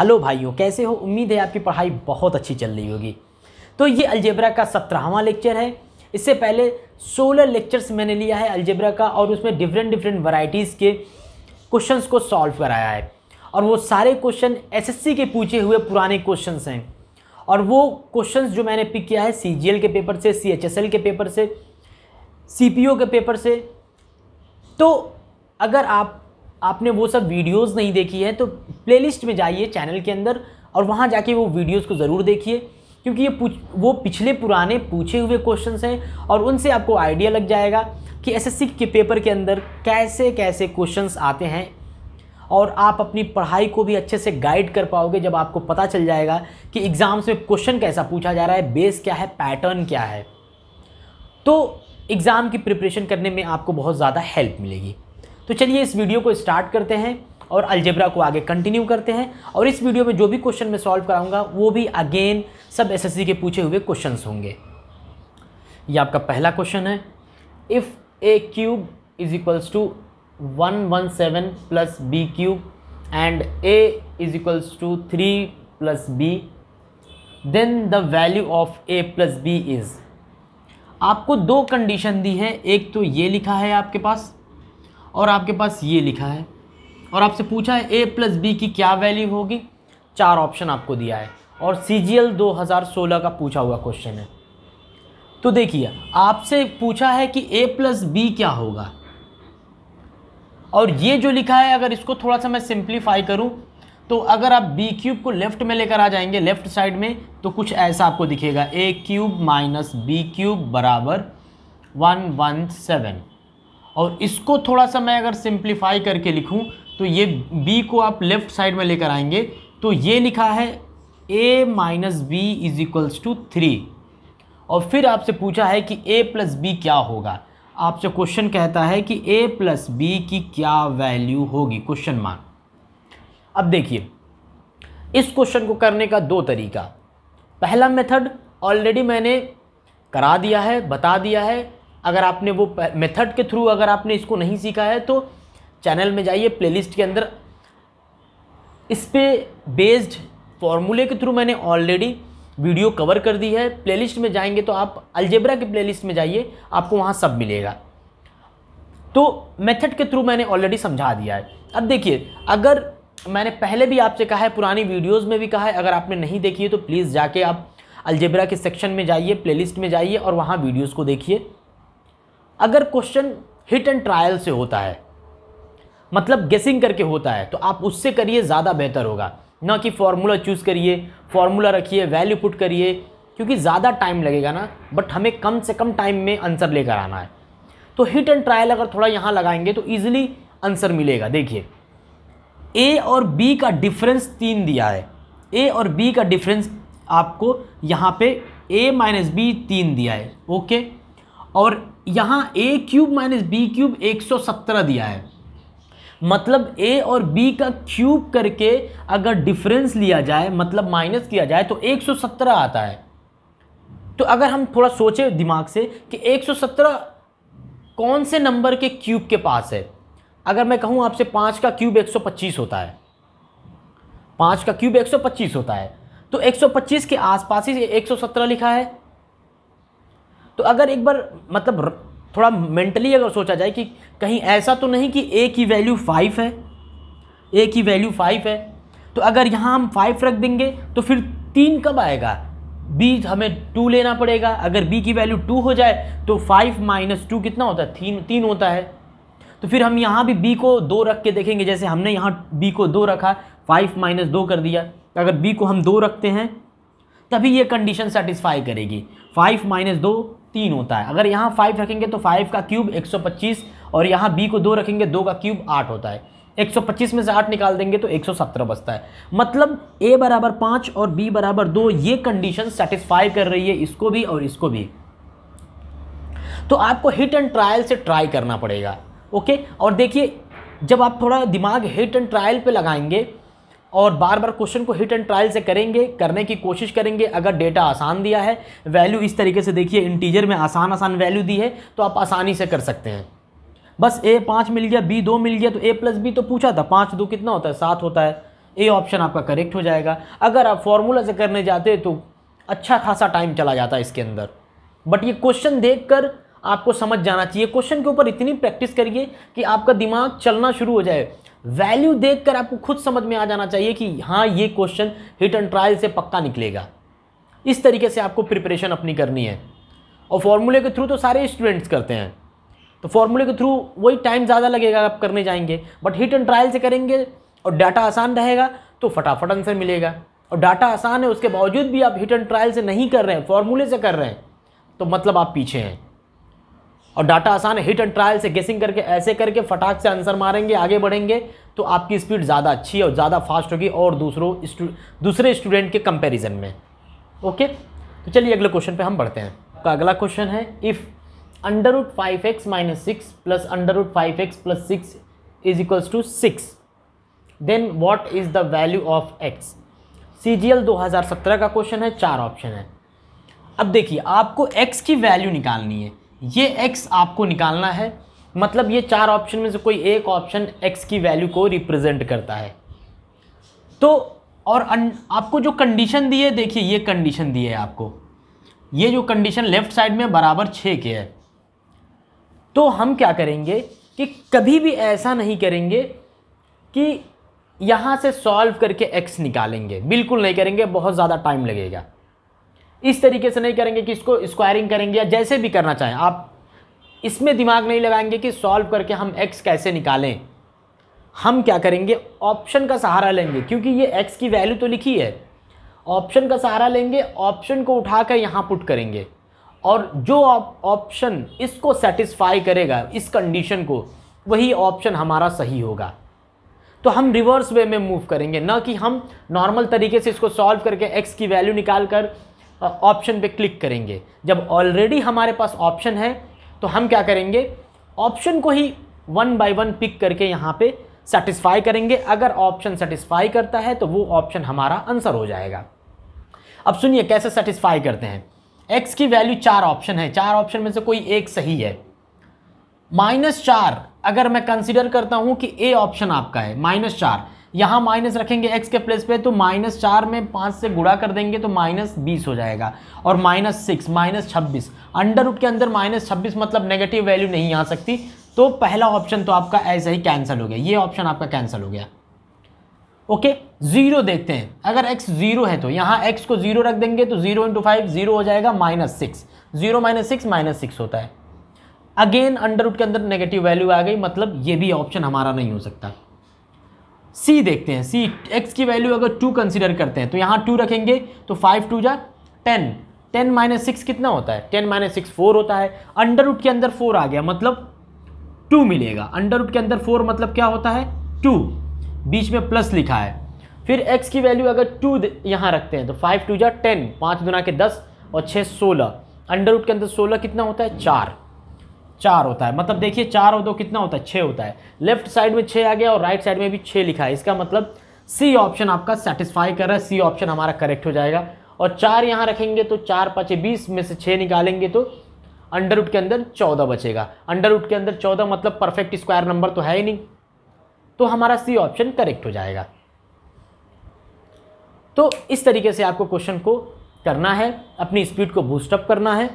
hello भाइयों कैसे हो उम्मीद है आपकी पढ़ाई बहुत अच्छी चल रही होगी तो ये अलजेब्रा का सत्रहवां लेक्चर है इससे पहले सोलह लेक्चर्स मैंने लिया है अलजेब्रा का और उसमें डिफरेंट डिफरेंट वराइटीज़ के क्वेश्चंस को सॉल्व कराया है और वो सारे क्वेश्चन एसएससी के पूछे हुए पुराने क्वेश्चन हैं और वो क्वेश्चन जो मैंने पिक किया है सी के पेपर से सी के पेपर से सी के पेपर से तो अगर आप आपने वो सब वीडियोस नहीं देखी है तो प्लेलिस्ट में जाइए चैनल के अंदर और वहाँ जाके वो वीडियोस को ज़रूर देखिए क्योंकि ये पूछ वो पिछले पुराने पूछे हुए क्वेश्चन हैं और उनसे आपको आइडिया लग जाएगा कि एस के पेपर के अंदर कैसे कैसे क्वेश्चन आते हैं और आप अपनी पढ़ाई को भी अच्छे से गाइड कर पाओगे जब आपको पता चल जाएगा कि एग्ज़ाम्स में क्वेश्चन कैसा पूछा जा रहा है बेस क्या है पैटर्न क्या है तो एग्ज़ाम की प्रिपरेशन करने में आपको बहुत ज़्यादा हेल्प मिलेगी तो चलिए इस वीडियो को स्टार्ट करते हैं और अलजेब्रा को आगे कंटिन्यू करते हैं और इस वीडियो में जो भी क्वेश्चन मैं सॉल्व कराऊंगा वो भी अगेन सब एसएससी के पूछे हुए क्वेश्चन होंगे ये आपका पहला क्वेश्चन है if A cube is equals to one one seven plus B cube and A is equals to three plus B then the value of A plus B is आपको दो कंडीशन दी है एक तो ये लिखा है आपके पास और आपके पास ये लिखा है और आपसे पूछा है ए प्लस बी की क्या वैल्यू होगी चार ऑप्शन आपको दिया है और सी जी एल दो हज़ार सोलह का पूछा हुआ क्वेश्चन है तो देखिए आपसे पूछा है कि ए प्लस बी क्या होगा और ये जो लिखा है अगर इसको थोड़ा सा मैं सिंप्लीफाई करूं तो अगर आप बी क्यूब को लेफ़्ट में लेकर आ जाएंगे लेफ़्ट साइड में तो कुछ ऐसा आपको दिखेगा A cube minus B cube बराबर वन वन सेवन और इसको थोड़ा सा मैं अगर सिंप्लीफाई करके लिखूँ तो ये बी को आप लेफ्ट साइड में लेकर आएंगे तो ये लिखा है A minus B is equals to three और फिर आपसे पूछा है कि ए प्लस बी क्या होगा आपसे क्वेश्चन कहता है कि ए प्लस बी की क्या वैल्यू होगी क्वेश्चन मार्क अब देखिए इस क्वेश्चन को करने का दो तरीका पहला मेथड ऑलरेडी मैंने करा दिया है बता दिया है अगर आपने वो मेथड के थ्रू अगर आपने इसको नहीं सीखा है तो चैनल में जाइए प्लेलिस्ट के अंदर इस पर बेस्ड फॉर्मूले के थ्रू मैंने ऑलरेडी वीडियो कवर कर दी है प्लेलिस्ट में जाएंगे तो आप अल्जेब्रा के प्लेलिस्ट में जाइए आपको वहाँ सब मिलेगा तो मेथड के थ्रू मैंने ऑलरेडी समझा दिया है अब देखिए अगर मैंने पहले भी आपसे कहा है पुरानी वीडियोस में भी कहा है अगर आपने नहीं देखी है तो प्लीज़ जाके आप अल्जेब्रा के सेक्शन में जाइए प्लेलिस्ट में जाइए और वहाँ वीडियोज़ को देखिए अगर क्वेश्चन हिट एंड ट्रायल से होता है मतलब गेसिंग करके होता है तो आप उससे करिए ज़्यादा बेहतर होगा ना कि फार्मूला चूज़ करिए फार्मूला रखिए वैल्यू पुट करिए क्योंकि ज़्यादा टाइम लगेगा ना बट हमें कम से कम टाइम में आंसर लेकर आना है तो हिट एंड ट्रायल अगर थोड़ा यहाँ लगाएंगे तो ईजिली आंसर मिलेगा देखिए ए और बी का डिफरेंस तीन दिया है ए और बी का डिफरेंस आपको यहाँ पे ए माइनस बी तीन दिया है ओके और यहाँ A cube minus B cube एक सौ सत्रह दिया है मतलब ए और बी का क्यूब करके अगर डिफरेंस लिया जाए मतलब माइनस किया जाए तो 117 आता है तो अगर हम थोड़ा सोचे दिमाग से कि 117 कौन से नंबर के क्यूब के पास है अगर मैं कहूँ आपसे पाँच का क्यूब 125 होता है पाँच का क्यूब 125 होता है तो 125 के आसपास ही 117 लिखा है तो अगर एक बार मतलब थोड़ा मेंटली अगर सोचा जाए कि कहीं ऐसा तो नहीं कि ए की वैल्यू फाइव है ए की वैल्यू फाइव है तो अगर यहाँ हम फाइव रख देंगे तो फिर तीन कब आएगा बी हमें टू लेना पड़ेगा अगर बी की वैल्यू टू हो जाए तो फाइव माइनस टू कितना होता है तीन तीन होता है तो फिर हम यहाँ भी बी को दो रख के देखेंगे जैसे हमने यहाँ बी को दो रखा फाइव माइनस दो कर दिया अगर बी को हम दो रखते हैं तभी ये कंडीशन सेटिस्फाई करेगी फाइव माइनस दो तीन होता है अगर यहाँ फाइव रखेंगे तो फाइव का क्यूब एक सौ पच्चीस और यहाँ बी को दो रखेंगे दो का क्यूब आठ होता है 125 में से आठ निकाल देंगे तो 117 बचता है मतलब ए बराबर पाँच और बी बराबर दो ये कंडीशन सेटिस्फाई कर रही है इसको भी और इसको भी तो आपको हिट एंड ट्रायल से ट्राई करना पड़ेगा ओके और देखिए जब आप थोड़ा दिमाग हिट एंड ट्रायल पे लगाएंगे और बार बार क्वेश्चन को हिट एंड ट्रायल से करेंगे करने की कोशिश करेंगे अगर डेटा आसान दिया है वैल्यू इस तरीके से देखिए इंटीजर में आसान आसान वैल्यू दी है तो आप आसानी से कर सकते हैं बस ए पाँच मिल गया बी दो मिल गया तो ए प्लस बी तो पूछा था पाँच दो कितना होता है सात होता है ए ऑप्शन आपका करेक्ट हो जाएगा अगर आप फॉर्मूला से करने जाते तो अच्छा खासा टाइम चला जाता है इसके अंदर बट ये क्वेश्चन कर आपको समझ जाना चाहिए क्वेश्चन के ऊपर इतनी प्रैक्टिस करिए कि आपका दिमाग चलना शुरू हो जाए वैल्यू देखकर आपको खुद समझ में आ जाना चाहिए कि हाँ ये क्वेश्चन हिट एंड ट्रायल से पक्का निकलेगा इस तरीके से आपको प्रिपरेशन अपनी करनी है और फॉर्मूले के थ्रू तो सारे स्टूडेंट्स करते हैं तो फॉर्मूले के थ्रू वही टाइम ज़्यादा लगेगा आप करने जाएंगे बट हिट एंड ट्रायल से करेंगे और डाटा आसान रहेगा तो फटाफट आंसर मिलेगा और डाटा आसान है उसके बावजूद भी आप हिट एंड ट्रायल से नहीं कर रहे हैं फॉर्मूले से कर रहे हैं तो मतलब आप पीछे हैं और डाटा आसान है हिट एंड ट्रायल से गेसिंग करके ऐसे करके फटाक से आंसर मारेंगे आगे बढ़ेंगे तो आपकी स्पीड ज़्यादा अच्छी और ज़्यादा फास्ट होगी और दूसरों दूसरे स्टूडेंट के कंपेरिजन में ओके तो चलिए अगले क्वेश्चन पर हम बढ़ते हैं आपका अगला क्वेश्चन है if under root five X minus six plus under root five X plus six is equals to six then what is the value of X C G L दो हज़ार सत्रह का क्वेश्चन है चार ऑप्शन है अब देखिए आपको एक्स की वैल्यू निकालनी है ये एक्स आपको निकालना है मतलब ये चार ऑप्शन में से कोई एक ऑप्शन एक्स की वैल्यू को रिप्रेजेंट करता है तो और अन, आपको जो कंडीशन दी है देखिए ये कंडीशन दी है आपको ये जो कंडीशन लेफ्ट साइड में बराबर छः के है तो हम क्या करेंगे कि कभी भी ऐसा नहीं करेंगे कि यहाँ से सॉल्व करके एक्स निकालेंगे बिल्कुल नहीं करेंगे बहुत ज़्यादा टाइम लगेगा इस तरीके से नहीं करेंगे कि इसको स्क्वायरिंग करेंगे या जैसे भी करना चाहें आप इसमें दिमाग नहीं लगाएंगे कि सॉल्व करके हम एक्स कैसे निकालें हम क्या करेंगे ऑप्शन का सहारा लेंगे क्योंकि ये एक्स की वैल्यू तो लिखी है ऑप्शन का सहारा लेंगे ऑप्शन को उठाकर यहाँ पुट करेंगे और जो ऑप्शन इसको सेटिस्फाई करेगा इस कंडीशन को वही ऑप्शन हमारा सही होगा तो हम रिवर्स वे में मूव करेंगे ना कि हम नॉर्मल तरीके से इसको सॉल्व करके एक्स की वैल्यू निकाल कर ऑप्शन पे क्लिक करेंगे जब ऑलरेडी हमारे पास ऑप्शन है तो हम क्या करेंगे ऑप्शन को ही वन बाय वन पिक करके यहाँ पे सेटिस्फाई करेंगे अगर ऑप्शन सेटिस्फाई करता है तो वो ऑप्शन हमारा आंसर हो जाएगा अब सुनिए कैसे सेटिस्फाई करते हैं एक्स की वैल्यू चार ऑप्शन है चार ऑप्शन में से कोई एक सही है माइनस चार अगर मैं कंसिडर करता हूँ कि ए ऑप्शन आपका है माइनस चार यहाँ माइनस रखेंगे एक्स के प्लेस पे तो माइनस चार में पाँच से गुड़ा कर देंगे तो माइनस बीस हो जाएगा और माइनस सिक्स माइनस छब्बीस अंडर रूट के अंदर माइनस छब्बीस मतलब नेगेटिव वैल्यू नहीं आ सकती तो पहला ऑप्शन तो आपका ऐसा ही कैंसिल हो गया ये ऑप्शन आपका कैंसिल हो गया ओके ज़ीरो देखते हैं अगर एक्स ज़ीरो है तो यहाँ एक्स को ज़ीरो रख देंगे तो ज़ीरो इंटू फाइव ज़ीरो हो जाएगा minus six zero minus six minus six होता है अगेन अंडर रूट के अंदर नेगेटिव वैल्यू आ गई मतलब ये भी ऑप्शन हमारा नहीं हो सकता सी देखते हैं सी एक्स की वैल्यू अगर टू कंसिडर करते हैं तो यहाँ टू रखेंगे तो फाइव टू जा टेन टेन माइनस सिक्स कितना होता है टेन माइनस सिक्स फोर होता है अंडर रूट के अंदर फोर आ गया मतलब टू मिलेगा अंडर रूट के अंदर फोर मतलब क्या होता है टू बीच में प्लस लिखा है फिर x की वैल्यू अगर टू यहाँ रखते हैं तो फाइव टू जा टेन पाँच दुना के दस और छः सोलह अंडर रूट के अंदर सोलह कितना होता है चार चार होता है मतलब देखिए चार और दो कितना होता है छः होता है लेफ्ट साइड में छः आ गया और राइट साइड में भी छः लिखा है इसका मतलब सी ऑप्शन आपका सेटिस्फाई कर रहा है सी ऑप्शन हमारा करेक्ट हो जाएगा और चार यहाँ रखेंगे तो चार पाँच बीस में से छः निकालेंगे तो अंडरवुड के अंदर चौदह बचेगा अंडरवुड के अंदर चौदह मतलब परफेक्ट स्क्वायर नंबर तो है ही नहीं तो हमारा सी ऑप्शन करेक्ट हो जाएगा तो इस तरीके से आपको क्वेश्चन को करना है अपनी स्पीड को बूस्टअप करना है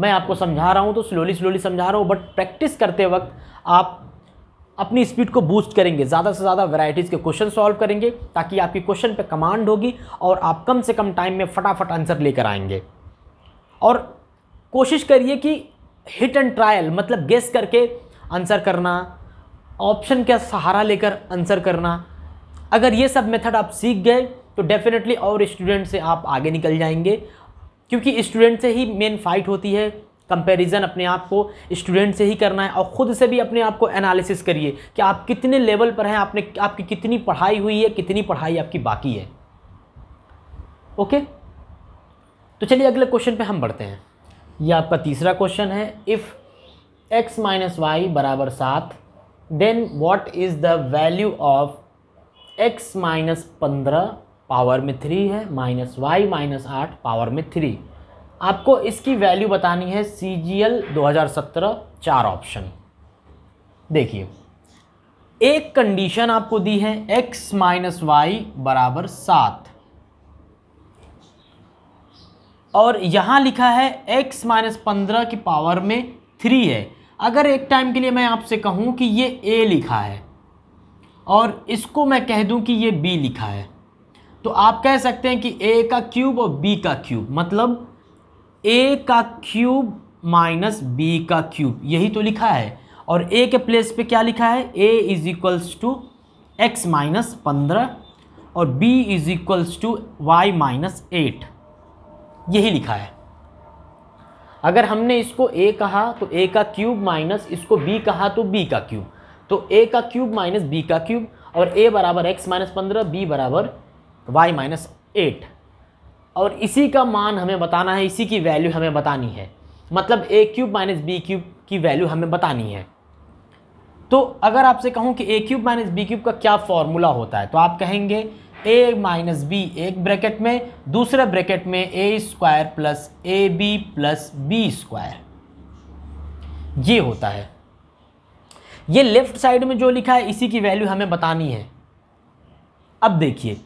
मैं आपको समझा रहा हूँ तो स्लोली स्लोली समझा रहा हूँ बट प्रैक्टिस करते वक्त आप अपनी स्पीड को बूस्ट करेंगे ज़्यादा से ज़्यादा वैरायटीज़ के क्वेश्चन सॉल्व करेंगे ताकि आपकी क्वेश्चन पे कमांड होगी और आप कम से कम टाइम में फटाफट आंसर लेकर आएंगे और कोशिश करिए कि हिट एंड ट्रायल मतलब गेस करके आंसर करना ऑप्शन का सहारा लेकर आंसर करना अगर ये सब मेथड आप सीख गए तो डेफिनेटली और स्टूडेंट से आप आगे निकल जाएंगे क्योंकि स्टूडेंट से ही मेन फाइट होती है कंपैरिजन अपने आप को स्टूडेंट से ही करना है और ख़ुद से भी अपने आप को एनालिसिस करिए कि आप कितने लेवल पर हैं आपने आपकी कितनी पढ़ाई हुई है कितनी पढ़ाई आपकी बाकी है ओके तो चलिए अगले क्वेश्चन पे हम बढ़ते हैं ये आपका तीसरा क्वेश्चन है इफ़ एक्स माइनस वाई बराबर सात then what is the value of X minus पंद्रह पावर में थ्री है माइनस वाई माइनस आठ पावर में थ्री आपको इसकी वैल्यू बतानी है सी जी एल दो हज़ार सत्रह चार ऑप्शन देखिए एक कंडीशन आपको दी है x माइनस वाई बराबर सात और यहाँ लिखा है x माइनस पंद्रह की पावर में थ्री है अगर एक टाइम के लिए मैं आपसे कहूँ कि ये a लिखा है और इसको मैं कह दूँ कि ये b लिखा है तो आप कह सकते हैं कि ए का क्यूब और बी का क्यूब मतलब ए का क्यूब माइनस बी का क्यूब यही तो लिखा है और ए के प्लेस पे क्या लिखा है A is equals to X minus पंद्रह और B is equals to Y minus eight यही लिखा है अगर हमने इसको ए कहा तो ए का क्यूब माइनस इसको बी कहा तो बी का क्यूब तो ए का क्यूब माइनस बी का क्यूब और ए बराबर एक्स माइनस पंद्रह बी बराबर वाई माइनस एट और इसी का मान हमें बताना है इसी की वैल्यू हमें बतानी है मतलब A cube minus B cube की वैल्यू हमें बतानी है तो अगर आपसे कहूँ कि A cube minus B cube का क्या फॉर्मूला होता है तो आप कहेंगे ए माइनस बी एक ब्रैकेट में दूसरे ब्रैकेट में A square plus A B plus B square ये होता है ये लेफ्ट साइड में जो लिखा है इसी की वैल्यू हमें बतानी है अब देखिए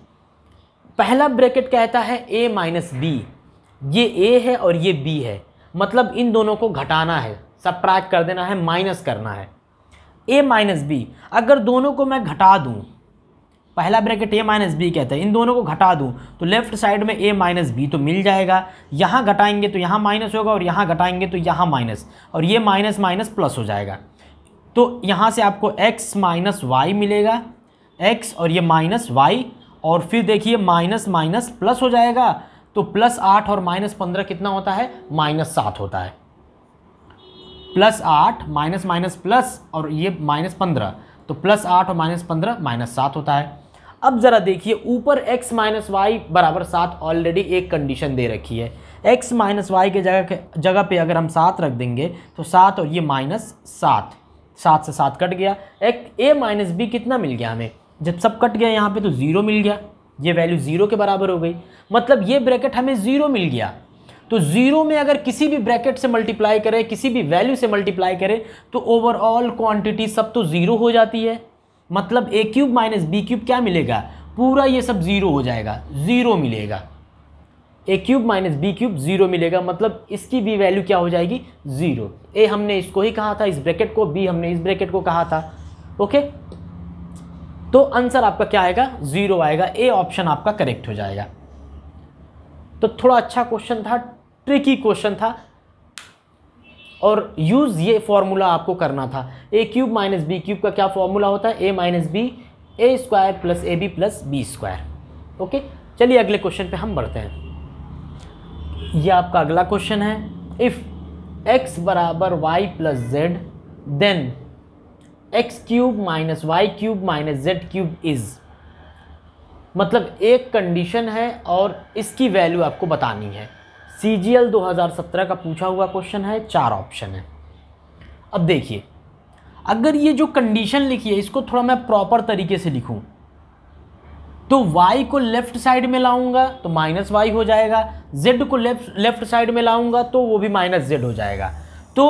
पहला ब्रैकेट कहता है ए माइनस बी ये ए है और ये बी है मतलब इन दोनों को घटाना है सप्राज कर देना है माइनस करना है ए माइनस बी अगर दोनों को मैं घटा दूं पहला ब्रैकेट ए माइनस बी कहता है इन दोनों को घटा दूं तो लेफ्ट साइड में ए माइनस बी तो मिल जाएगा यहाँ घटाएंगे तो यहाँ माइनस होगा और यहाँ घटाएंगे तो यहाँ माइनस और ये माइनस माइनस प्लस हो जाएगा तो यहाँ से आपको एक्स माइनस वाई मिलेगा एक्स और ये माइनस वाई और फिर देखिए माइनस माइनस प्लस हो जाएगा तो प्लस आठ और माइनस पंद्रह कितना होता है माइनस सात होता है प्लस आठ माइनस माइनस प्लस और ये माइनस पंद्रह तो प्लस आठ और माइनस पंद्रह माइनस सात होता है अब ज़रा देखिए ऊपर एक्स माइनस वाई बराबर सात ऑलरेडी एक कंडीशन दे रखी है एक्स माइनस वाई के जगह जगह पे अगर हम सात रख देंगे तो सात और ये माइनस सात सात से सात कट गया एक ए माइनस बी कितना मिल गया हमें जब सब कट गया यहाँ पे तो ज़ीरो मिल गया ये वैल्यू ज़ीरो के बराबर हो गई मतलब ये ब्रैकेट हमें ज़ीरो मिल गया तो ज़ीरो में अगर किसी भी ब्रैकेट से मल्टीप्लाई करें किसी भी वैल्यू से मल्टीप्लाई करें तो ओवरऑल क्वांटिटी सब तो ज़ीरो हो जाती है मतलब A cube minus B cube क्या मिलेगा पूरा ये सब ज़ीरो हो जाएगा ज़ीरो मिलेगा A cube minus B cube zero मिलेगा मतलब इसकी भी वैल्यू क्या हो जाएगी ज़ीरो ए हमने इसको ही कहा था इस ब्रैकेट को बी हमने इस ब्रैकेट को कहा था ओके तो आंसर आपका क्या आएगा ज़ीरो आएगा ए ऑप्शन आपका करेक्ट हो जाएगा तो थोड़ा अच्छा क्वेश्चन था ट्रिकी क्वेश्चन था और यूज़ ये फॉर्मूला आपको करना था A cube minus B cube का क्या फॉर्मूला होता है A minus B A square plus A B plus B square okay चलिए अगले क्वेश्चन पे हम बढ़ते हैं ये आपका अगला क्वेश्चन है इफ़ एक्स बराबर Y plus Z then X cube minus Y cube minus Z cube is मतलब एक कंडीशन है और इसकी वैल्यू आपको बतानी है सी जी एल दो हज़ार सत्रह का पूछा हुआ क्वेश्चन है चार ऑप्शन है अब देखिए अगर ये जो कंडीशन लिखी है इसको थोड़ा मैं प्रॉपर तरीके से लिखूँ तो y को लेफ़्ट साइड में लाऊंगा तो माइनस वाई हो जाएगा z को लेफ्ट लेफ़्ट साइड में लाऊंगा तो वो भी माइनस जेड हो जाएगा तो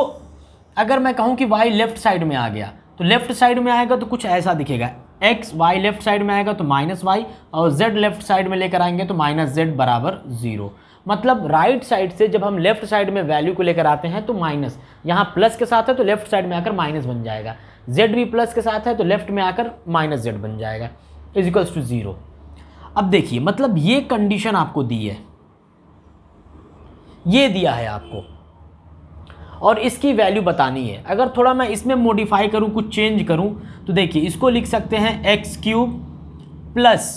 अगर मैं कहूँ कि y लेफ़्ट साइड में आ गया तो लेफ्ट साइड में आएगा तो कुछ ऐसा दिखेगा एक्स वाई लेफ्ट साइड में आएगा तो माइनस वाई और जेड लेफ्ट साइड में लेकर आएंगे तो माइनस जेड बराबर जीरो मतलब राइट right साइड से जब हम लेफ्ट साइड में वैल्यू को लेकर आते हैं तो माइनस यहाँ प्लस के साथ है तो लेफ्ट साइड में आकर माइनस बन जाएगा जेड भी प्लस के साथ है तो लेफ्ट में आकर माइनस जेड बन जाएगा इज इक्वल्स टू ज़ीरो अब देखिए मतलब ये कंडीशन आपको दी है ये दिया है आपको और इसकी वैल्यू बतानी है अगर थोड़ा मैं इसमें मोडिफाई करूँ कुछ चेंज करूँ तो देखिए इसको लिख सकते हैं X cube plus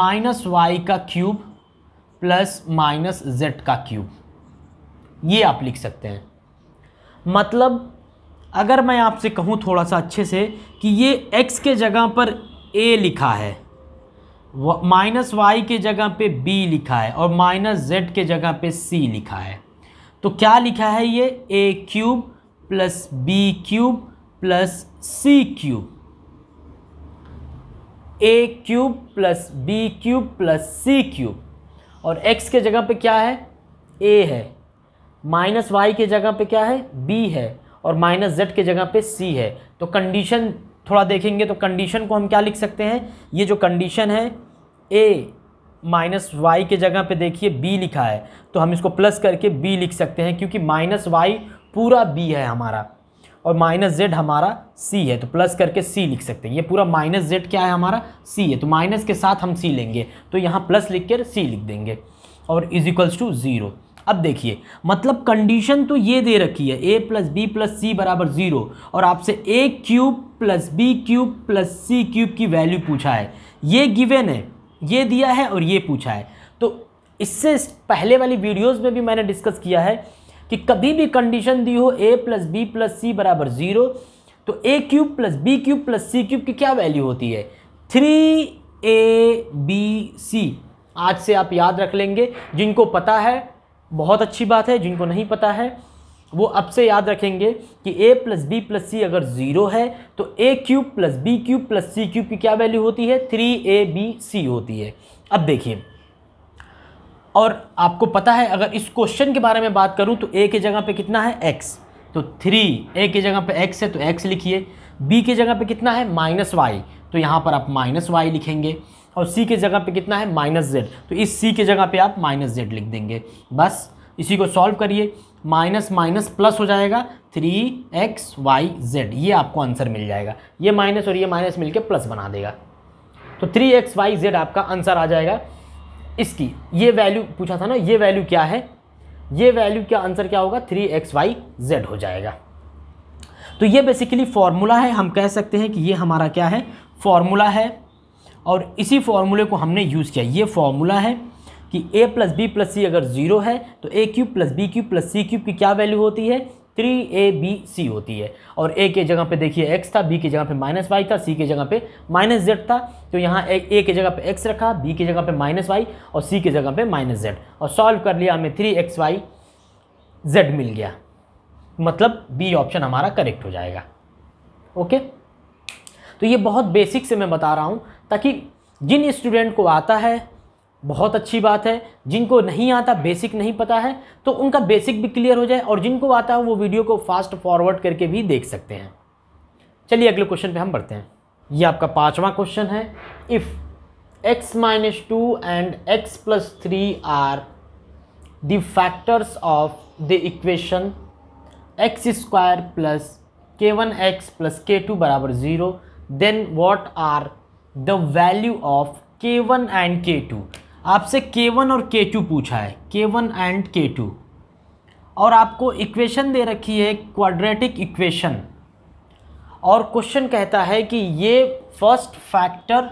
minus Y का क्यूब प्लस माइनस जेड का क्यूब ये आप लिख सकते हैं मतलब अगर मैं आपसे कहूँ थोड़ा सा अच्छे से कि ये x के जगह पर a लिखा है माइनस वाई के जगह पे b लिखा है और माइनस जेड के जगह पे c लिखा है तो क्या लिखा है ये A cube plus B cube plus C cube A cube plus B cube plus C cube और x के जगह पे क्या है a है माइनस वाई के जगह पे क्या है b है और माइनस जेड के जगह पे c है तो कंडीशन थोड़ा देखेंगे तो कंडीशन को हम क्या लिख सकते हैं ये जो कंडीशन है ए माइनस वाई के जगह पे देखिए बी लिखा है तो हम इसको प्लस करके बी लिख सकते हैं क्योंकि माइनस वाई पूरा बी है हमारा और माइनस जेड हमारा सी है तो प्लस करके सी लिख सकते हैं ये पूरा माइनस जेड क्या है हमारा सी है तो माइनस के साथ हम सी लेंगे तो यहाँ प्लस लिख कर सी लिख देंगे और इज इक्वल्स टू ज़ीरो अब देखिए मतलब कंडीशन तो ये दे रखी है A plus B plus C बराबर ज़ीरो और आपसे A cube plus B cube plus C cube की वैल्यू पूछा है ये गिवेन है ये दिया है और ये पूछा है तो इससे पहले वाली वीडियोस में भी मैंने डिस्कस किया है कि कभी भी कंडीशन दी हो A plus B plus C बराबर ज़ीरो तो A cube plus B cube plus C cube की क्या वैल्यू होती है थ्री ए बी सी आज से आप याद रख लेंगे जिनको पता है बहुत अच्छी बात है जिनको नहीं पता है वो अब से याद रखेंगे कि A plus B plus C अगर ज़ीरो है तो A cube plus B cube plus C cube की क्या वैल्यू होती है थ्री ए बी सी होती है अब देखिए और आपको पता है अगर इस क्वेश्चन के बारे में बात करूं तो ए के जगह पे कितना है एक्स तो थ्री ए के जगह पे एक्स है तो एक्स लिखिए बी के जगह पे कितना है माइनस वाई तो यहाँ पर आप माइनस वाई लिखेंगे और सी के जगह पे कितना है माइनस जेड तो इस सी के जगह पे आप माइनस जेड लिख देंगे बस इसी को सॉल्व करिए माइनस माइनस प्लस हो जाएगा थ्री एक्स वाई जेड ये आपको आंसर मिल जाएगा ये माइनस और ये माइनस मिलके प्लस बना देगा तो थ्री एक्स वाई जेड आपका आंसर आ जाएगा इसकी ये वैल्यू पूछा था ना ये वैल्यू क्या है ये वैल्यू का आंसर क्या होगा थ्री एक्स वाई जेड हो जाएगा तो ये बेसिकली फॉर्मूला है हम कह सकते हैं कि ये हमारा क्या है फॉर्मूला है और इसी फॉर्मूले को हमने यूज़ किया ये फॉर्मूला है कि A plus B plus C अगर ज़ीरो है तो A cube plus B cube plus C cube की क्या वैल्यू होती है थ्री ए बी सी होती है और ए के जगह पे देखिए एक्स था बी की जगह पे माइनस वाई था सी के जगह पे माइनस जेड था तो यहाँ ए के जगह पे एक्स रखा बी के जगह पे माइनस वाई और सी के जगह पे माइनस जेड और सॉल्व कर लिया हमें थ्री एक्स वाई जेड मिल गया मतलब बी ऑप्शन हमारा करेक्ट हो जाएगा ओके तो ये बहुत बेसिक से मैं बता रहा हूँ ताकि जिन स्टूडेंट को आता है बहुत अच्छी बात है जिनको नहीं आता बेसिक नहीं पता है तो उनका बेसिक भी क्लियर हो जाए और जिनको आता है वो वीडियो को फास्ट फॉरवर्ड करके भी देख सकते हैं चलिए अगले क्वेश्चन पे हम बढ़ते हैं ये आपका पांचवा क्वेश्चन है if x X plus three x the factors of the equation X square plus K one X plus K two बराबर zero are the value of K one k1 K k2 आपसे K1 और K2 पूछा है K1 and के और आपको equation दे रखी है क्वाड्रेटिक इक्वेशन और क्वेश्चन कहता है कि ये फर्स्ट फैक्टर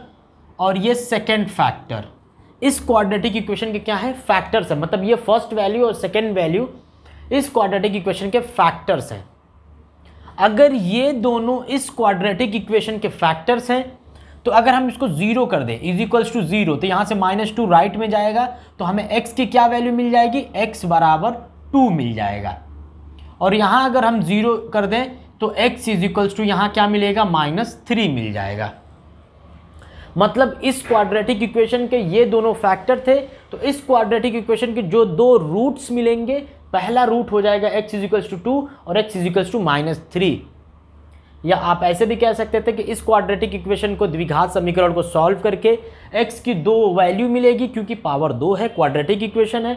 और ये सेकंड फैक्टर इस क्वाड्रेटिक इक्वेशन के क्या है फैक्टर्स हैं मतलब ये फर्स्ट वैल्यू और सेकंड वैल्यू इस क्वाड्रेटिक इक्वेशन के फैक्टर्स हैं अगर ये दोनों इस क्वाड्रेटिक इक्वेशन के फैक्टर्स हैं तो अगर हम इसको जीरो कर दें इज इक्वल्स टू जीरो तो यहाँ से माइनस टू राइट में जाएगा तो हमें एक्स की क्या वैल्यू मिल जाएगी एक्स बराबर टू मिल जाएगा और यहाँ अगर हम जीरो कर दें तो x इज इक्वल्स टू यहाँ क्या मिलेगा माइनस थ्री मिल जाएगा मतलब इस क्वाड्रेटिक इक्वेशन के ये दोनों फैक्टर थे तो इस क्वाड्रेटिक इक्वेशन के जो दो रूट्स मिलेंगे पहला रूट हो जाएगा x इज टू टू और x is to minus three या आप ऐसे भी कह सकते थे कि इस क्वाड्रेटिक इक्वेशन को द्विघात समीकरण को सॉल्व करके एक्स की दो वैल्यू मिलेगी क्योंकि पावर दो है क्वाड्रेटिक इक्वेशन है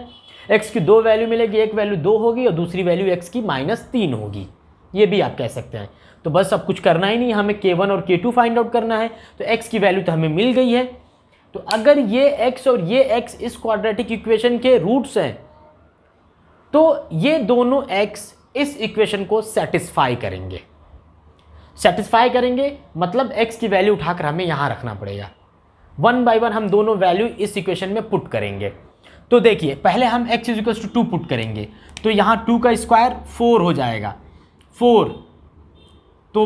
एक्स की दो वैल्यू मिलेगी एक वैल्यू दो होगी और दूसरी वैल्यू एक्स की माइनस तीन होगी ये भी आप कह सकते हैं तो बस अब कुछ करना ही नहीं हमें के वन और के टू फाइंड आउट करना है तो एक्स की वैल्यू तो हमें मिल गई है तो अगर ये एक्स और ये एक्स इस क्वाड्रेटिक इक्वेशन के रूट्स हैं तो ये दोनों एक्स इस इक्वेशन को सेटिस्फाई करेंगे सेटिस्फाई करेंगे मतलब एक्स की वैल्यू उठाकर हमें यहाँ रखना पड़ेगा वन बाई वन हम दोनों वैल्यू इस इक्वेशन में पुट करेंगे तो देखिए पहले हम X is equals to two put करेंगे तो यहाँ टू का स्क्वायर फोर हो जाएगा फोर तो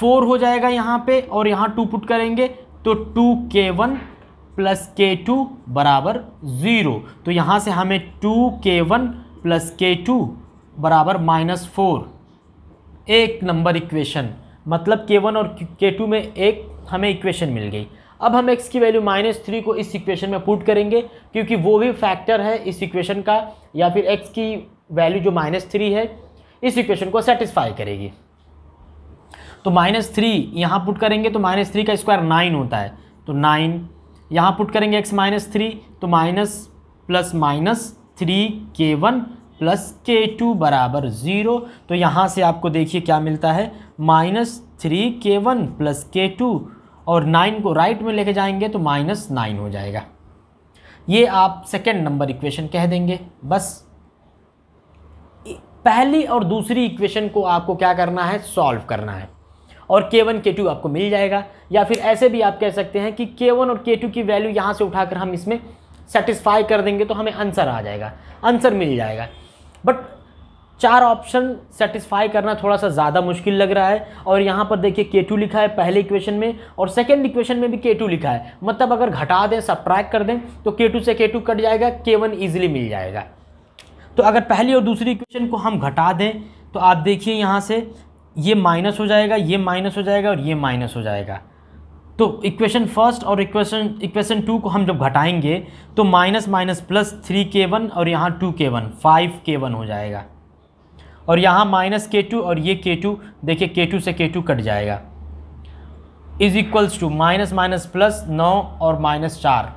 फोर हो जाएगा यहाँ पे और यहाँ टू पुट करेंगे तो two K one plus K two बराबर ज़ीरो तो यहाँ से हमें two K one plus K two बराबर माइनस फोर एक नंबर इक्वेशन मतलब के वन और के टू में एक हमें इक्वेशन मिल गई अब हम एक्स की वैल्यू माइनस थ्री को इस इक्वेशन में पुट करेंगे क्योंकि वो भी फैक्टर है इस इक्वेशन का या फिर एक्स की वैल्यू जो माइनस थ्री है इस इक्वेशन को सेटिस्फाई करेगी तो माइनस थ्री यहाँ पुट करेंगे तो माइनस थ्री का स्क्वायर नाइन होता है तो नाइन यहाँ पुट करेंगे एक्स माइनस थ्री तो minus plus minus three K one plus K two बराबर ज़ीरो तो यहाँ से आपको देखिए क्या मिलता है minus three K one plus K two और नाइन को राइट में लेके जाएंगे तो माइनस नाइन हो जाएगा ये आप सेकेंड नंबर इक्वेशन कह देंगे बस पहली और दूसरी इक्वेशन को आपको क्या करना है सॉल्व करना है और के वन के टू आपको मिल जाएगा या फिर ऐसे भी आप कह सकते हैं कि के वन और के टू की वैल्यू यहाँ से उठाकर हम इसमें सेटिस्फाई कर देंगे तो हमें आंसर आ जाएगा आंसर मिल जाएगा बट चार ऑप्शन सेटिस्फाई करना थोड़ा सा ज़्यादा मुश्किल लग रहा है और यहाँ पर देखिए के टू लिखा है पहले इक्वेशन में और सेकेंड इक्वेशन में भी के टू लिखा है मतलब अगर घटा दें सब्ट्रैक कर दें तो के टू से के टू कट जाएगा के वन ईजिली मिल जाएगा तो अगर पहली और दूसरी इक्वेशन को हम घटा दें तो आप देखिए यहाँ से ये माइनस हो जाएगा ये माइनस हो जाएगा और ये माइनस हो जाएगा तो इक्वेशन फर्स्ट और इक्वेशन इक्वेशन टू को हम जब घटाएंगे तो minus minus plus three K one और यहाँ टू के वन फाइव के वन हो जाएगा और यहाँ माइनस के टू और ये के टू देखिए के टू से के टू कट जाएगा is equals to minus minus plus नौ और माइनस चार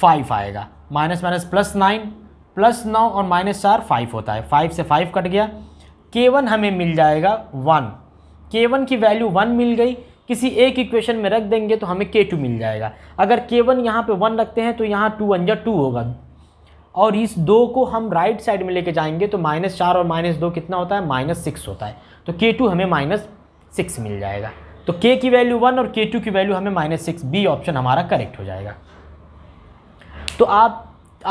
फाइव आएगा minus minus plus nine plus नौ और माइनस चार फाइव होता है फाइव से फाइव कट गया के वन हमें मिल जाएगा वन के वन की वैल्यू वन मिल गई किसी एक इक्वेशन में रख देंगे तो हमें के टू मिल जाएगा अगर के वन यहाँ पर वन रखते हैं तो यहाँ टू वन जो टू होगा और इस दो को हम राइट साइड में लेके जाएंगे तो माइनस चार और माइनस दो कितना होता है माइनस सिक्स होता है तो के टू हमें माइनस सिक्स मिल जाएगा तो के की वैल्यू वन और के टू की वैल्यू हमें माइनस सिक्स बी ऑप्शन हमारा करेक्ट हो जाएगा तो आप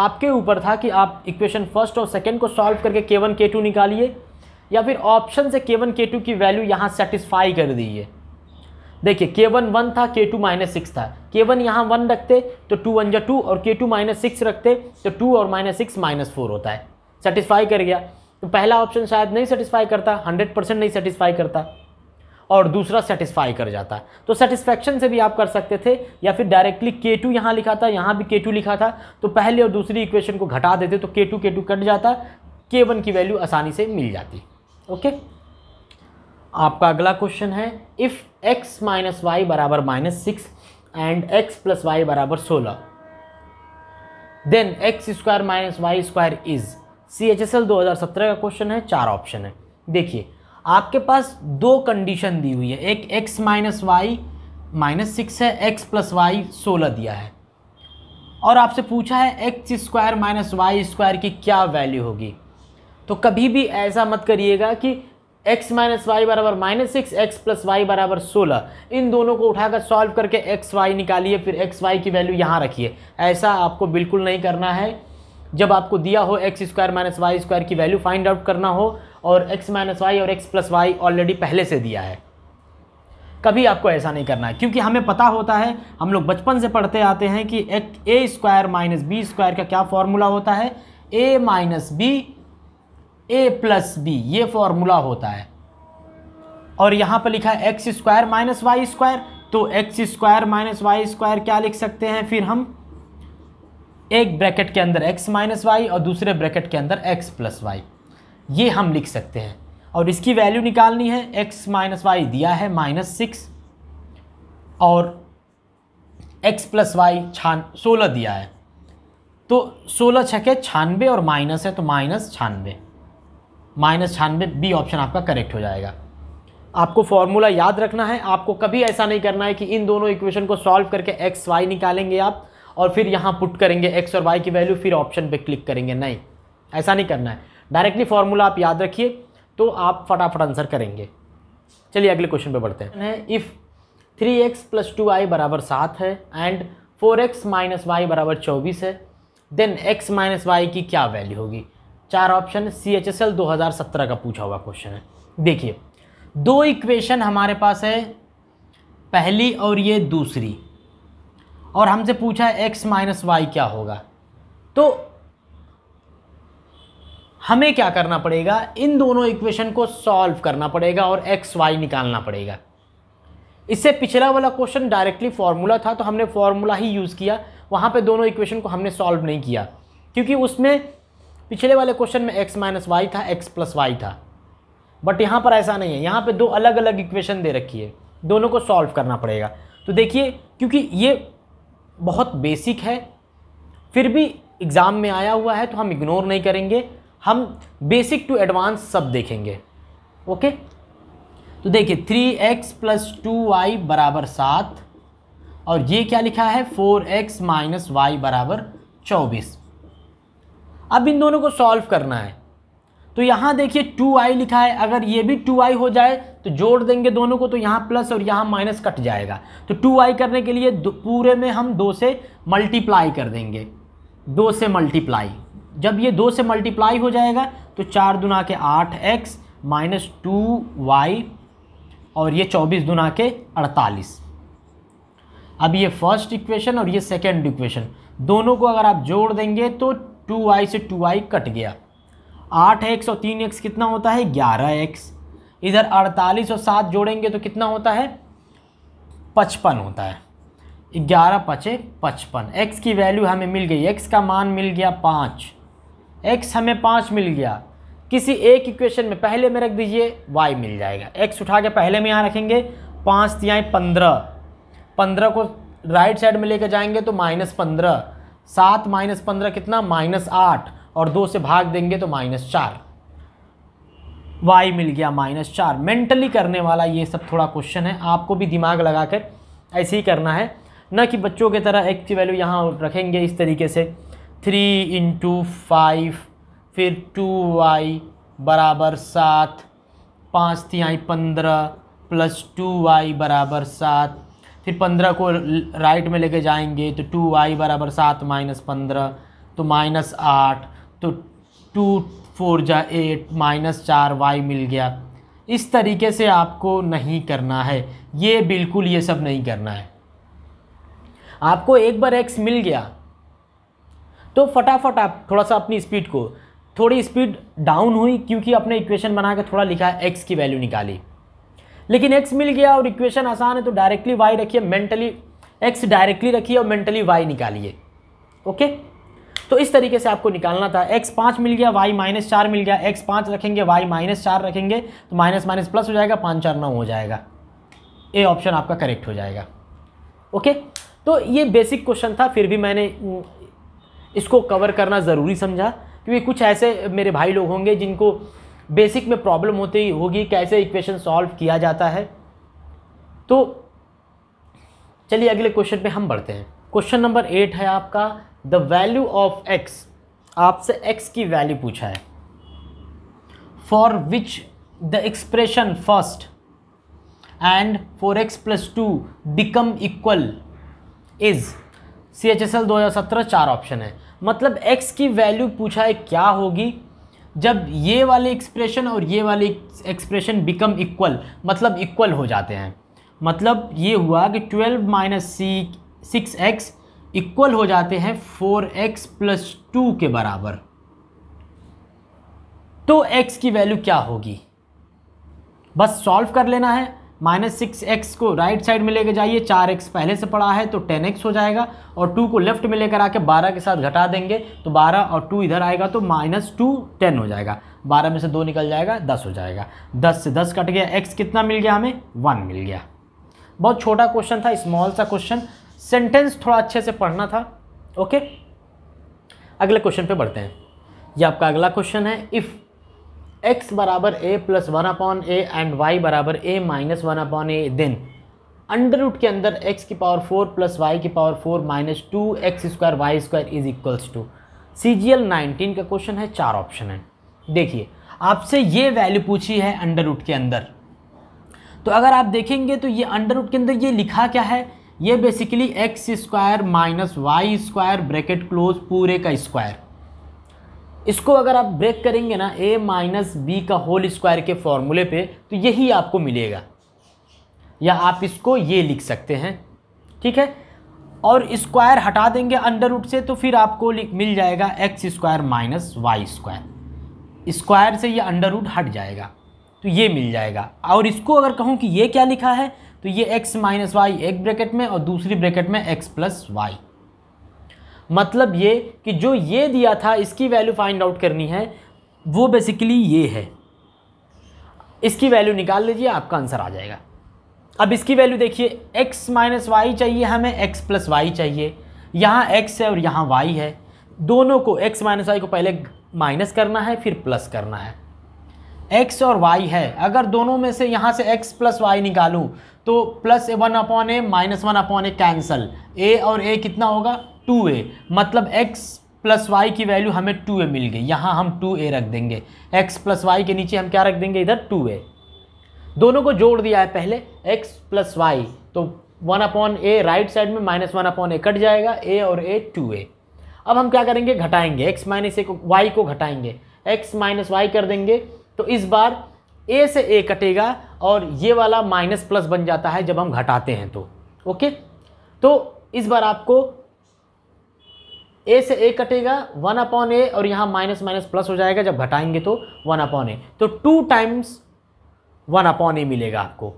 आपके ऊपर था कि आप इक्वेशन फर्स्ट और सेकेंड को सॉल्व करके के वन के टू निकालिए या फिर ऑप्शन से के वन के टू की वैल्यू यहाँ सेटिस्फाई कर दीजिए देखिए के वन वन था के टू माइनस सिक्स था के वन यहाँ वन रखते तो टू वन जो टू और के टू माइनस सिक्स रखते तो टू और माइनस सिक्स माइनस फोर होता है सेटिस्फाई कर गया तो पहला ऑप्शन शायद नहीं सेटिस्फाई करता हंड्रेड परसेंट नहीं सेटिस्फाई करता और दूसरा सेटिस्फाई कर जाता तो सेटिस्फैक्शन से भी आप कर सकते थे या फिर डायरेक्टली के टू यहाँ लिखा था यहाँ भी के टू लिखा था तो पहले और दूसरी इक्वेशन को घटा देते तो के टू के टू कट जाता के वन की वैल्यू आसानी से मिल जाती ओके आपका अगला क्वेश्चन है इफ़ एक्स माइनस वाई बराबर minus six and X plus Y बराबर सोलह then X square minus Y square is C H S L दो हज़ार सत्रह का क्वेश्चन है चार ऑप्शन है देखिए आपके पास दो कंडीशन दी हुई है एक X minus Y minus six है एक्स प्लस वाई सोलह दिया है और आपसे पूछा है X square minus Y square की क्या वैल्यू होगी तो कभी भी ऐसा मत करिएगा कि x माइनस वाई बराबर minus six X plus Y बराबर सोलह इन दोनों को उठाकर सॉल्व करके एक्स वाई निकालिए फिर एक्स वाई की वैल्यू यहाँ रखिए ऐसा आपको बिल्कुल नहीं करना है जब आपको दिया हो X square minus Y square की वैल्यू फाइंड आउट करना हो और एक्स माइनस वाई और एक्स प्लस वाई ऑलरेडी पहले से दिया है कभी आपको ऐसा नहीं करना है क्योंकि हमें पता होता है हम लोग बचपन से पढ़ते आते हैं कि A square minus B square का क्या फॉर्मूला होता है A minus B A plus B ये फॉर्मूला होता है और यहाँ पर लिखा है X square minus Y square तो X square minus Y square क्या लिख सकते हैं फिर हम एक ब्रैकेट के अंदर एक्स माइनस वाई और दूसरे ब्रैकेट के अंदर एक्स प्लस वाई ये हम लिख सकते हैं और इसकी वैल्यू निकालनी है एक्स माइनस वाई दिया है माइनस सिक्स और एक्स प्लस वाई छान सोलह दिया है तो सोलह छके छानवे और माइनस है तो माइनस छानबे माइनस छानबे बी ऑप्शन आपका करेक्ट हो जाएगा आपको फॉर्मूला याद रखना है आपको कभी ऐसा नहीं करना है कि इन दोनों इक्वेशन को सॉल्व करके एक्स वाई निकालेंगे आप और फिर यहाँ पुट करेंगे एक्स और वाई की वैल्यू फिर ऑप्शन पे क्लिक करेंगे नहीं ऐसा नहीं करना है डायरेक्टली फॉर्मूला आप याद रखिए तो आप फटाफट आंसर करेंगे चलिए अगले क्वेश्चन पर बढ़ते हैं if three X plus two Y बराबर सात है and four X minus Y बराबर चौबीस है देन एक्स माइनस वाई की क्या वैल्यू होगी चार option C H S L दो हज़ार सत्रह का पूछा हुआ क्वेश्चन है देखिए दो इक्वेशन हमारे पास है पहली और ये दूसरी और हमसे पूछा है एक्स माइनस वाई क्या होगा तो हमें क्या करना पड़ेगा इन दोनों इक्वेशन को सॉल्व करना पड़ेगा और एक्स वाई निकालना पड़ेगा इससे पिछला वाला क्वेश्चन डायरेक्टली फार्मूला था तो हमने फार्मूला ही यूज़ किया वहाँ पे दोनों इक्वेशन को हमने सॉल्व नहीं किया क्योंकि उसमें पिछले वाले क्वेश्चन में एक्स माइनस वाई था एक्स प्लस वाई था बट यहाँ पर ऐसा नहीं है यहाँ पर दो अलग अलग इक्वेशन दे रखी है दोनों को सॉल्व करना पड़ेगा तो देखिए क्योंकि ये बहुत बेसिक है फिर भी एग्ज़ाम में आया हुआ है तो हम इग्नोर नहीं करेंगे हम बेसिक टू एडवांस सब देखेंगे ओके तो देखिए three X plus two Y बराबर सात और ये क्या लिखा है फोर एक्स माइनस वाई बराबर चौबीस अब इन दोनों को सॉल्व करना है तो यहाँ देखिए टू आई लिखा है अगर ये भी टू आई हो जाए तो जोड़ देंगे दोनों को तो यहाँ प्लस और यहाँ माइनस कट जाएगा तो टू आई करने के लिए पूरे में हम दो से मल्टीप्लाई कर देंगे दो से मल्टीप्लाई जब ये दो से मल्टीप्लाई हो जाएगा तो चार दुना के आठ एक्स माइनस टू वाई और ये चौबीस दुना के अड़तालीस अब ये फर्स्ट इक्वेशन और ये सेकेंड इक्वेशन दोनों को अगर आप जोड़ देंगे तो टू वाई से टू वाई कट गया आठ एक्स और तीन एक्स कितना होता है ग्यारह एक्स इधर अड़तालीस और सात जोड़ेंगे तो कितना होता है पचपन होता है ग्यारह पचे पचपन एक्स की वैल्यू हमें मिल गई एक्स का मान मिल गया पाँच एक्स हमें पाँच मिल गया किसी एक इक्वेशन में पहले में रख दीजिए वाई मिल जाएगा एक्स उठा के पहले में यहाँ रखेंगे पाँच तिहाई पंद्रह पंद्रह को राइट साइड में लेकर जाएंगे तो माइनस पंद्रह सात माइनस पंद्रह कितना माइनस आठ और दो से भाग देंगे तो माइनस चार वाई मिल गया माइनस चार मेंटली करने वाला ये सब थोड़ा क्वेश्चन है आपको भी दिमाग लगाकर ऐसे ही करना है ना कि बच्चों की तरह एक की वैल्यू यहाँ रखेंगे इस तरीके से थ्री इंटू फाइव फिर टू वाई बराबर सात पाँच तिहाई पंद्रह प्लस टू वाई बराबर सात फिर पंद्रह को राइट में लेके जाएंगे तो टू वाई बराबर सात माइनस पंद्रह तो माइनस आठ तो टू फोर जा एट माइनस चार वाई मिल गया इस तरीके से आपको नहीं करना है ये बिल्कुल ये सब नहीं करना है आपको एक बार एक्स मिल गया तो फटाफट आप थोड़ा सा अपनी स्पीड को थोड़ी स्पीड डाउन हुई क्योंकि अपने इक्वेशन बना के थोड़ा लिखा एक्स की वैल्यू निकाली लेकिन एक्स मिल गया और इक्वेशन आसान है तो डायरेक्टली वाई रखिए मेंटली एक्स डायरेक्टली रखिए और मेंटली वाई निकालिए ओके तो इस तरीके से आपको निकालना था एक्स पाँच मिल गया वाई माइनस चार मिल गया एक्स पाँच रखेंगे वाई माइनस चार रखेंगे तो माइनस माइनस प्लस हो जाएगा पाँच चार नौ हो जाएगा ए ऑप्शन आपका करेक्ट हो जाएगा ओके तो ये बेसिक क्वेश्चन था फिर भी मैंने हम्म, इसको कवर करना ज़रूरी समझा क्योंकि कुछ ऐसे मेरे भाई लोग होंगे जिनको बेसिक में प्रॉब्लम होती होगी कैसे इक्वेशन सॉल्व किया जाता है तो चलिए अगले क्वेश्चन पे हम बढ़ते हैं क्वेश्चन नंबर एट है आपका द वैल्यू ऑफ एक्स आपसे एक्स की वैल्यू पूछा है for which the expression first and four X plus two become equal is C H S L दो हज़ार सत्रह चार ऑप्शन है मतलब एक्स की वैल्यू पूछा है क्या होगी जब ये वाले एक्सप्रेशन और ये वाले एक्सप्रेशन बिकम इक्वल मतलब इक्वल हो जाते हैं मतलब ये हुआ कि twelve minus C six X equal हो जाते हैं फोर एक्स प्लस टू के बराबर तो एक्स की वैल्यू क्या होगी बस सॉल्व कर लेना है माइनस सिक्स एक्स को राइट साइड में लेके जाइए चार एक्स पहले से पड़ा है तो टेन एक्स हो जाएगा और टू को लेफ्ट में लेकर आके बारह के साथ घटा देंगे तो बारह और टू इधर आएगा तो माइनस टू टेन हो जाएगा बारह में से दो निकल जाएगा दस हो जाएगा दस से दस कट गया एक्स कितना मिल गया हमें वन मिल गया बहुत छोटा क्वेश्चन था स्मॉल सा क्वेश्चन सेंटेंस थोड़ा अच्छे से पढ़ना था ओके अगले क्वेश्चन पर बढ़ते हैं यह आपका अगला क्वेश्चन है इफ़ एक्स बराबर A plus one upon A and Y बराबर A minus one upon A then under root के अंदर एक्स की पावर फोर प्लस वाई की power four minus two X square Y square is equals to C G L nineteen का question है चार option है देखिए आपसे ये वैल्यू पूछी है अंडर रूट के अंदर तो अगर आप देखेंगे तो ये अंडर रूट के अंदर ये लिखा क्या है ये basically X square minus Y square bracket close पूरे का स्क्वायर इसको अगर आप ब्रेक करेंगे ना ए माइनस बी का होल स्क्वायर के फॉर्मूले पे तो यही आपको मिलेगा या आप इसको ये लिख सकते हैं ठीक है और स्क्वायर हटा देंगे अंडर रूट से तो फिर आपको मिल जाएगा X square minus Y square square से ये अंडर रूट हट जाएगा तो ये मिल जाएगा और इसको अगर कहूँ कि ये क्या लिखा है तो ये एक्स माइनस वाई एक ब्रैकेट में और दूसरी ब्रैकेट में एक्स प्लस वाई मतलब ये कि जो ये दिया था इसकी वैल्यू फाइंड आउट करनी है वो बेसिकली ये है इसकी वैल्यू निकाल लीजिए आपका आंसर आ जाएगा अब इसकी वैल्यू देखिए x माइनस वाई चाहिए हमें x प्लस वाई चाहिए यहाँ x है और यहाँ y है दोनों को x माइनस वाई को पहले माइनस करना है फिर प्लस करना है x और y है अगर दोनों में से यहाँ से x प्लस वाई निकालूँ तो plus A one upon A minus one upon A cancel A और ए कितना होगा टू ए मतलब एक्स प्लस वाई की वैल्यू हमें टू ए मिल गई यहाँ हम टू ए रख देंगे एक्स प्लस वाई के नीचे हम क्या रख देंगे इधर टू ए दोनों को जोड़ दिया है पहले एक्स प्लस वाई तो one upon A right side में minus one upon A cut जाएगा ए और ए टू ए अब हम क्या करेंगे घटाएंगे एक्स माइनस ए को वाई को घटाएंगे एक्स माइनस वाई कर देंगे तो इस बार ए से ए कटेगा और ये वाला माइनस प्लस बन जाता है जब हम घटाते हैं तो ओके तो इस बार आपको ए से ए कटेगा वन अपॉन ए और यहाँ माइनस माइनस प्लस हो जाएगा जब घटाएंगे तो वन अपॉन ए तो two times one upon A मिलेगा आपको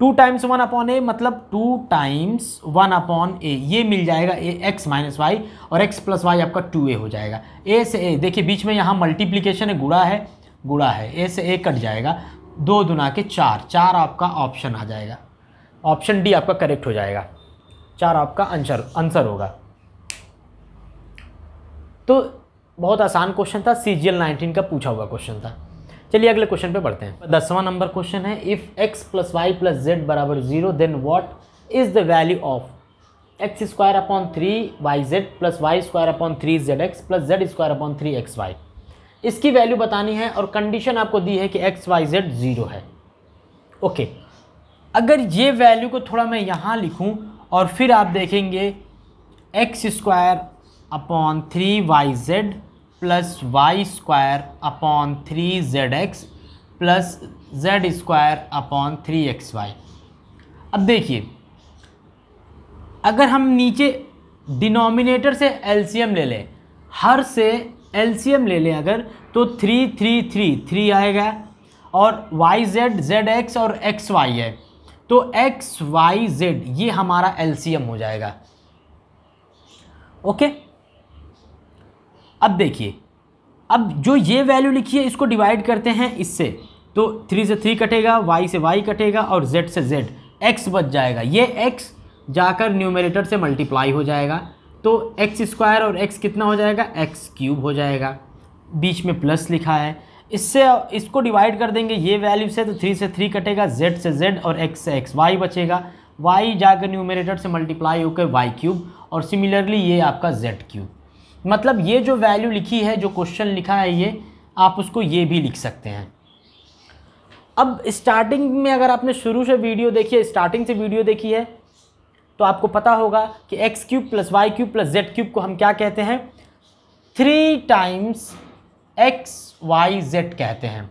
two times one upon A मतलब two times one upon A ये मिल जाएगा ए एक्स माइनस वाई और एक्स प्लस वाई आपका टू ए हो जाएगा ए से ए देखिए बीच में यहाँ मल्टीप्लीकेशन है गुड़ा है गुड़ा है ए से ए कट जाएगा दो दुना के चार चार आपका ऑप्शन आ जाएगा ऑप्शन डी आपका करेक्ट हो जाएगा चार आपका आंसर आंसर होगा तो बहुत आसान क्वेश्चन था सी 19 नाइनटीन का पूछा हुआ क्वेश्चन था चलिए अगले क्वेश्चन पे बढ़ते हैं दसवां नंबर क्वेश्चन है if X plus Y plus Z बराबर zero then what is the value of X square upon three Y Z plus Y square upon three Z X plus Z square upon three X Y इसकी value बतानी है और condition आपको दी है कि X Y Z zero है okay अगर ये वैल्यू को थोड़ा मैं यहाँ लिखूँ और फिर आप देखेंगे X square upon three Y Z plus Y square upon three Z X plus Z square upon three X Y अब देखिए अगर हम नीचे डिनोमिनेटर से एलसीएम ले लें हर से एलसीएम ले लें अगर तो थ्री थ्री थ्री थ्री आएगा और वाई जेड जेड एक्स और एक्स वाई है तो एक्स वाई जेड ये हमारा एलसीएम हो जाएगा ओके अब देखिए अब जो ये वैल्यू लिखी है इसको डिवाइड करते हैं इससे तो थ्री से थ्री कटेगा वाई से वाई कटेगा और जेड से जेड एक्स बच जाएगा ये एक्स जाकर न्यूमेरेटर से मल्टीप्लाई हो जाएगा तो एक्स स्क्वायर और एक्स कितना हो जाएगा एक्स क्यूब हो जाएगा बीच में प्लस लिखा है इससे इसको डिवाइड कर देंगे ये वैल्यू से तो थ्री से थ्री कटेगा जेड से जेड और एक्स से एक्स वाई बचेगा वाई जाकर न्यूमिनेटर से मल्टीप्लाई होकर वाई क्यूब और सिमिलरली ये आपका जेड क्यूब मतलब ये जो वैल्यू लिखी है जो क्वेश्चन लिखा है ये आप उसको ये भी लिख सकते हैं अब स्टार्टिंग में अगर आपने शुरू से वीडियो देखी है स्टार्टिंग से वीडियो देखी है तो आपको पता होगा कि X cube plus Y cube plus Z cube को हम क्या कहते हैं three times X Y Z कहते हैं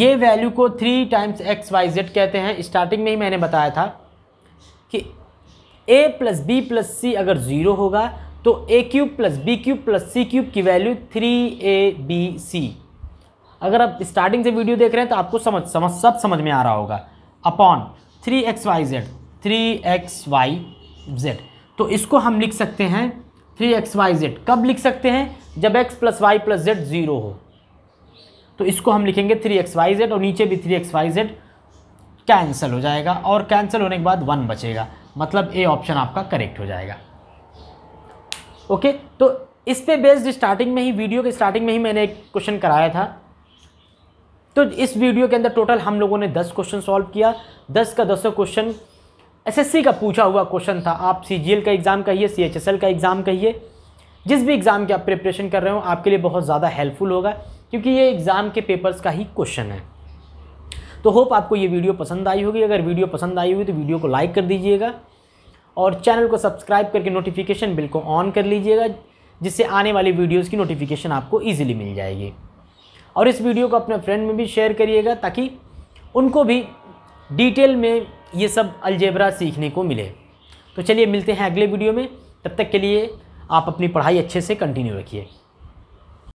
ये वैल्यू को three times X Y Z कहते हैं स्टार्टिंग में ही मैंने बताया था कि A plus B plus C अगर ज़ीरो होगा तो A cube plus B cube plus C cube की value three A B C अगर आप स्टार्टिंग से वीडियो देख रहे हैं तो आपको समझ समझ सब समझ में आ रहा होगा upon three X Y Z three X Y Z तो इसको हम लिख सकते हैं थ्री एक्स वाई जेड कब लिख सकते हैं जब X plus Y plus Z zero हो तो इसको हम लिखेंगे थ्री एक्स वाई जेड और नीचे भी three X Y Z cancel हो जाएगा और कैंसिल होने के बाद वन बचेगा मतलब ए ऑप्शन आपका करेक्ट हो जाएगा ओके तो इस पे बेस्ड स्टार्टिंग में ही वीडियो के स्टार्टिंग में ही मैंने एक क्वेश्चन कराया था तो इस वीडियो के अंदर टोटल हम लोगों ने दस क्वेश्चन सॉल्व किया दस का दसों क्वेश्चन एसएससी का पूछा हुआ क्वेश्चन था आप सीजीएल का एग्ज़ाम कहिए सीएचएसएल का एग्ज़ाम कहिए जिस भी एग्ज़ाम की आप प्रिपरेशन कर रहे हो आपके लिए बहुत ज़्यादा हेल्पफुल होगा क्योंकि ये एग्ज़ाम के पेपर्स का ही क्वेश्चन है तो होप आपको ये वीडियो पसंद आई होगी अगर वीडियो पसंद आई होगी तो वीडियो को लाइक कर दीजिएगा और चैनल को सब्सक्राइब करके नोटिफिकेशन बिल को ऑन कर लीजिएगा जिससे आने वाली वीडियोज़ की नोटिफिकेशन आपको ईजिली मिल जाएगी और इस वीडियो को अपने फ्रेंड में भी शेयर करिएगा ताकि उनको भी डिटेल में ये सब अलजेबरा सीखने को मिले तो चलिए मिलते हैं अगले वीडियो में तब तक के लिए आप अपनी पढ़ाई अच्छे से कंटिन्यू रखिए